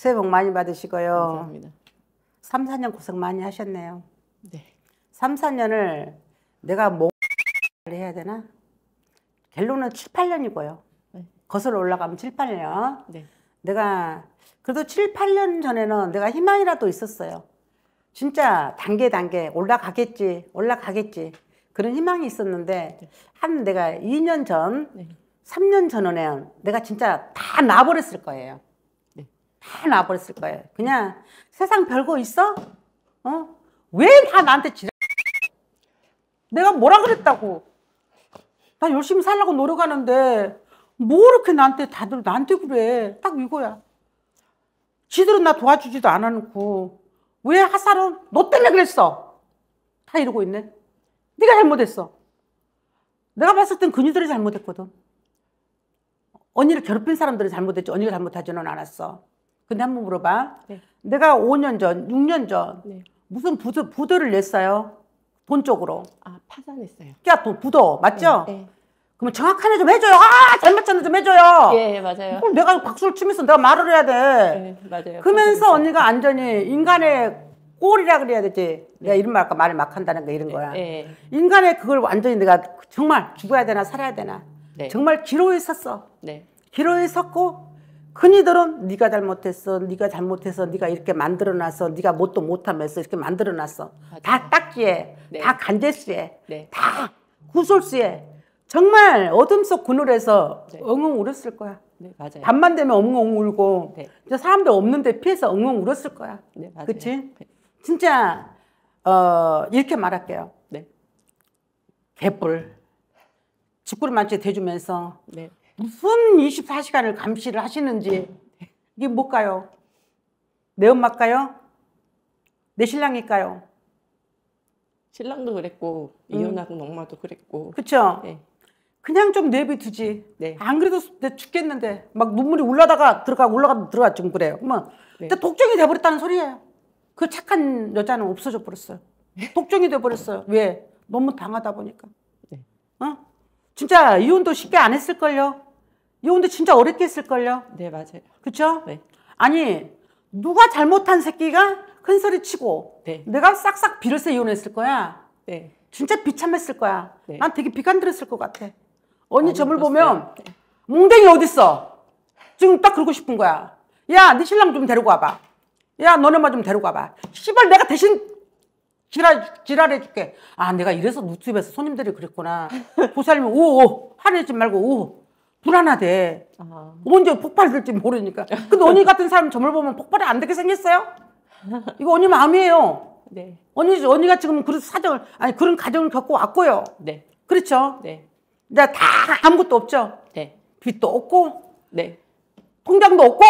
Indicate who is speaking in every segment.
Speaker 1: 새해 복 많이 받으시고요. 감사합니다. 3, 4년 고생 많이 하셨네요. 네. 3, 4년을 내가 뭐 해야 되나? 결론은 7, 8년이고요. 네. 거슬러 올라가면 7, 8년. 네. 내가 그래도 7, 8년 전에는 내가 희망이라도 있었어요. 진짜 단계 단계 올라가겠지 올라가겠지 그런 희망이 있었는데 네. 한 내가 2년 전, 3년 전에는 내가 진짜 다 나버렸을 거예요. 다나버렸을 거예요. 그냥 세상 별거 있어? 어? 왜 다 나한테 지랄? 내가 뭐라 그랬다고? 나 열심히 살려고 노력하는데 뭐 이렇게 나한테 다들 나한테 그래? 딱 이거야. 지들은 나 도와주지도 않아놓고 왜 하살은 너 때문에 그랬어? 다 이러고 있네. 네가 잘못했어. 내가 봤을 땐 그녀들이 잘못했거든. 언니를 괴롭힌 사람들이 잘못했지 언니가 잘못하지는 않았어. 근데 한 번 물어봐. 네. 내가 5년 전, 6년 전 네. 무슨 부도, 부도를 냈어요. 돈 쪽으로. 아, 파산했어요. 그러 부, 도 맞죠? 네. 네. 그러 정확한 애좀 해줘요. 아, 잘못 찾는 좀 해줘요. 예, 예 맞아요. 그럼 내가 박수를 치면서 내가 말을 해야 돼. 예, 맞아요. 그러면서 언니가 완전히 인간의 네. 꼴이라 그래야 되지. 내가 이런 말 할까 말을 막 한다는 거 이런 거야. 예, 예. 인간의 그걸 완전히 내가 정말 죽어야 되나 살아야 되나. 네. 정말 기로에 섰어. 네. 기로에 섰고 흔히들은 네가 잘못했어, 네가 잘못해서 네가 이렇게 만들어놨어, 네가 못도 못하면서 이렇게 만들어놨어. 맞아. 다 딱지에, 네. 다 간제수에, 네. 다 구설수에 정말 어둠 속 그늘에서 네. 엉엉 울었을 거야. 네, 맞아요. 밤만 되면 엉엉 울고 네. 사람들 없는데 피해서 엉엉 울었을 거야. 네, 그치? 네. 진짜 어, 이렇게 말할게요. 네. 개뿔. 집구리만치 대주면서 네. 무슨 24시간을 감시를 하시는지 이게 뭘까요? 내 엄마일까요? 내 신랑일까요? 신랑도 그랬고 음. 이혼하고 엄마도 그랬고 그쵸? 네. 그냥 좀 내비두지 네. 안 그래도 내 죽겠는데 막 눈물이 올라다가 들어가 올라가 들어가 지금 그래요 뭐 네. 근데 독종이 돼버렸다는 소리예요 그 착한 여자는 없어져 버렸어요 독종이 돼버렸어요 왜? 너무 당하다 보니까 네. 어? 진짜 이혼도 쉽게 안 했을걸요 이거 근데 진짜 어렵게 했을걸요? 네, 맞아요. 그쵸? 네. 아니, 누가 잘못한 새끼가 큰소리 치고 네. 내가 싹싹 비를 세 이혼했을 거야. 네. 진짜 비참했을 거야. 네. 난 되게 비간들었을 것 같아. 언니 점을 보면 네. 몽댕이 어딨어? 지금 딱 그러고 싶은 거야. 야, 네 신랑 좀 데리고 와봐. 야, 너네만 좀 데리고 와봐. 씨발 내가 대신 지랄, 지랄해줄게. 아, 내가 이래서 유튜브에서 손님들이 그랬구나. 보살님, 오, 오, 화내지 말고, 오. 불안하대. 아. 언제 폭발될지 모르니까. 근데 언니 같은 사람 점을 보면 폭발이 안 되게 생겼어요? 이거 언니 마음이에요. 네. 언니, 언니가 지금 그런 사정을, 아니, 그런 가정을 겪고 왔고요. 네. 그렇죠? 네. 근다 아무것도 없죠? 네. 빚도 없고? 네. 통장도 없고?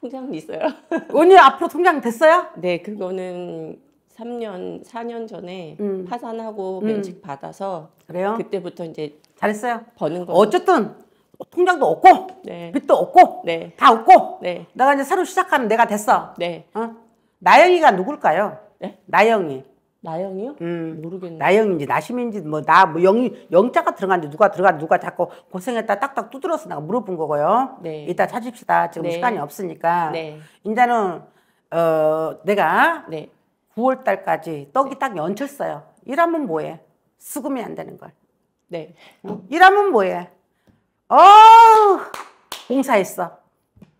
Speaker 1: 통장은 있어요. 언니 앞으로 통장 됐어요? 네, 그거는 3년, 4년 전에 음. 파산하고 음. 면직 음. 받아서 그래요? 그때부터 이제 잘했어요. 버는 거. 어쨌든 어, 통장도 없고 네. 빚도 없고 네. 다 없고 네. 내가 이제 새로 시작하는 내가 됐어. 네. 어? 나영이가 누굴까요? 네? 나영이. 나영이요? 음, 모르겠네. 나영인지 나심인지 뭐 나 뭐 영이 영자가 들어간지 누가 들어간 누가 자꾸 고생했다 딱딱 두드려서 내가 물어본 거고요. 네. 이따 찾읍시다. 지금 네. 시간이 없으니까. 네. 이제는 어 내가 네. 9월 달까지 떡이 네. 딱 연쳤어요. 일하면 뭐해? 수금이 안 되는 걸. 네. 일하면 뭐해? 어우, 봉사했어.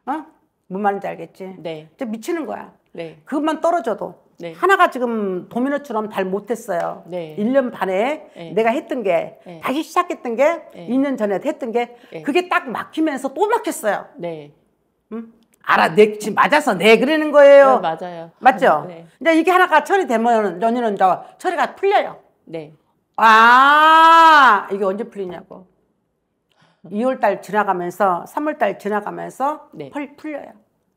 Speaker 1: 어? 뭔 말인지 알겠지? 네. 진 미치는 거야. 네. 그것만 떨어져도. 네. 하나가 지금 도미노처럼 잘 못했어요. 네. 1년 반에 네. 내가 했던 게, 네. 다시 시작했던 게, 네. 2년 전에 했던 게, 네. 그게 딱 막히면서 또 막혔어요. 네. 응? 알아, 내, 지 맞아서 내 그러는 거예요. 네, 맞아요. 맞죠? 네. 이제 이게 하나가 처리되면, 연인은 저, 제 처리가 풀려요. 네. 아, 이게 언제 풀리냐고. 2월 달 지나가면서 3월 달 지나가면서 네. 펄 풀려요.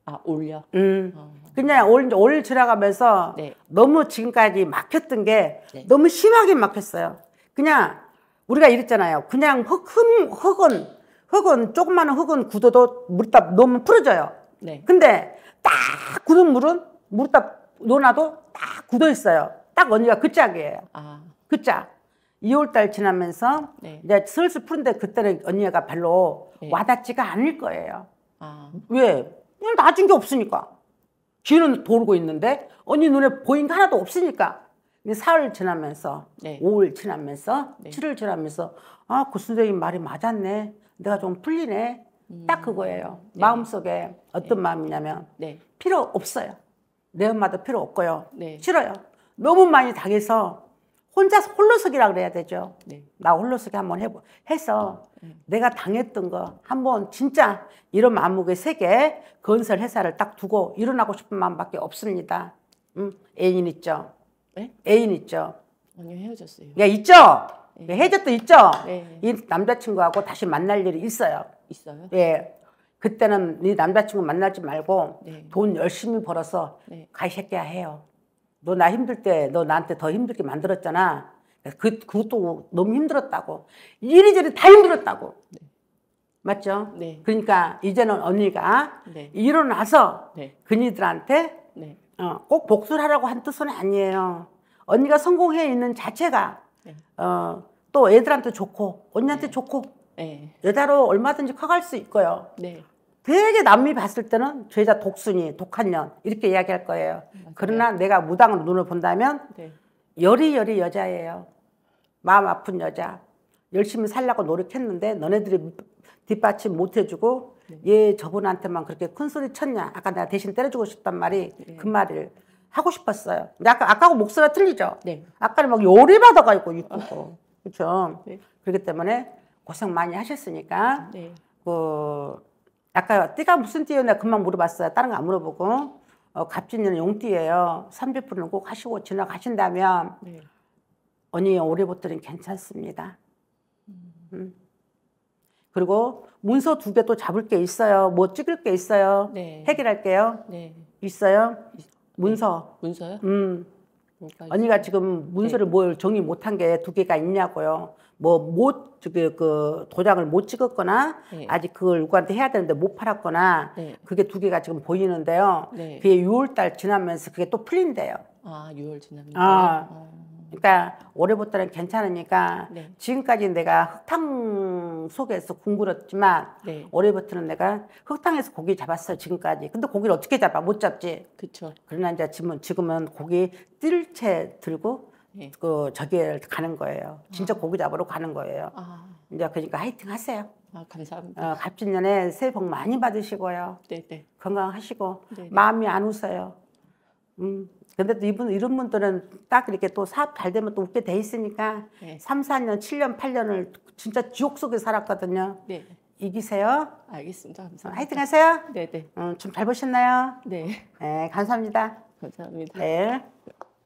Speaker 1: 아 올려. 음. 어. 그냥 올, 올 지나가면서 네. 너무 지금까지 막혔던 게 네. 너무 심하게 막혔어요. 그냥 우리가 이랬잖아요. 그냥 흙, 흠, 흙은 흙은 조그마한 흙은 굳어도 물다 너무 풀어져요. 네. 근데 딱 굳은 물은 물다 놓아도 딱 굳어 있어요. 딱 언니가 그 짝이에요. 아. 그 짝. 2월달 지나면서 네. 이제 슬슬 푸는데 그때는 언니가 별로 네. 와닿지가 않을 거예요. 아. 왜? 낮준게 없으니까. 쥐는 돌고 있는데 언니 눈에 보인 게 하나도 없으니까. 근데 사흘 지나면서 네. 5일 지나면서 네. 7일 지나면서 아, 그 선생님 말이 맞았네. 내가 좀 풀리네. 음. 딱 그거예요. 네. 마음속에 어떤 네. 마음이냐면 네. 필요 없어요. 내 엄마도 필요 없고요. 네. 싫어요. 너무 많이 당해서 혼자 홀로서기라 그래야 되죠. 네. 나 홀로서기 한번 해보 해서 어, 네. 내가 당했던 거 한번 진짜 이런 마음의 세계 건설 회사를 딱 두고 일어나고 싶은 마음밖에 없습니다. 음, 애인 있죠. 네? 애인 있죠. 아니요 헤어졌어요. 야 예, 있죠. 네. 예, 헤어졌도 있죠. 네. 이 남자친구하고 다시 만날 일이 있어요. 있어요. 예. 그때는 네 남자친구 만나지 말고 네. 돈 열심히 벌어서 네. 가이 새끼야 해요. 너나 힘들 때 너 나한테 더 힘들게 만들었잖아. 그, 그것도 너무 힘들었다고. 이리저리 다 힘들었다고. 네. 맞죠? 네. 그러니까 이제는 언니가 네. 일어나서 네. 그니들한테 네. 어, 꼭 복수를 하라고 한 뜻은 아니에요. 언니가 성공해 있는 자체가 네. 어, 또 애들한테 좋고 언니한테 좋고 여자로 얼마든지 커갈 수 있고요. 되게 남미 봤을 때는 죄자 독순이, 독한 년 이렇게 이야기할 거예요. 맞아요. 그러나 내가 무당으로 눈을 본다면 네. 여리여리 여자예요. 마음 아픈 여자. 열심히 살려고 노력했는데 너네들이 뒷받침 못 해주고 네. 얘 저분한테만 그렇게 큰 소리 쳤냐. 아까 내가 대신 때려주고 싶단 말이 네. 그 말을 하고 싶었어요. 근데 아까, 아까하고 목소리가 틀리죠? 네. 아까는 막 요리받아가 있고 이쁘고. 아. 그렇죠? 네. 그렇기 때문에 고생 많이 하셨으니까 네. 그 아까 띠가 무슨 띠였냐 금방 물어봤어요. 다른 거 안 물어보고 어, 갑진이는 용띠예요. 3 0분는꼭 하시고 지나가신다면 네. 언니 올해부터는 괜찮습니다. 음. 음. 그리고 문서 두 개 또 잡을 게 있어요. 뭐 찍을 게 있어요. 네. 해결할게요. 네. 있어요. 네. 문서. 문서요? 음. 그러니까 언니가 지금 문서를 네. 뭘 정리 못한 게 두 개가 있냐고요. 뭐못 저기 그 도장을 못 찍었거나 네. 아직 그걸 누구한테 해야 되는데 못 팔았거나 네. 그게 두 개가 지금 보이는데요. 네. 그게 6월달 지나면서 그게 또 풀린대요. 아 6월 지나면. 아. 어. 그러니까 올해부터는 괜찮으니까 네. 지금까지 내가 흙탕 속에서 굶그렸지만 네. 올해부터는 내가 흙탕에서 고기 잡았어 지금까지 근데 고기를 어떻게 잡아 못 잡지 그쵸. 그러나 이제 지금은, 지금은 고기 뜰채 들고 네. 그 저기에 가는 거예요 진짜 아. 고기 잡으러 가는 거예요 아. 이제 그러니까 하이팅 하세요 아, 감사합니다 어, 갑진년에 새해 복 많이 받으시고요 네네. 네. 건강하시고 네네. 네. 마음이 안 웃어요 음. 근데 또 이분 이런 분들은 딱 이렇게 또 사업 잘 되면 또 웃게 돼 있으니까 네. 3, 4년, 7년, 8년을 진짜 지옥 속에 살았거든요. 네. 이기세요. 알겠습니다. 감사합니다. 화이팅 하세요. 네네. 음, 네. 어, 좀잘 보셨나요? 네. 네, 감사합니다. 감사합니다. 네.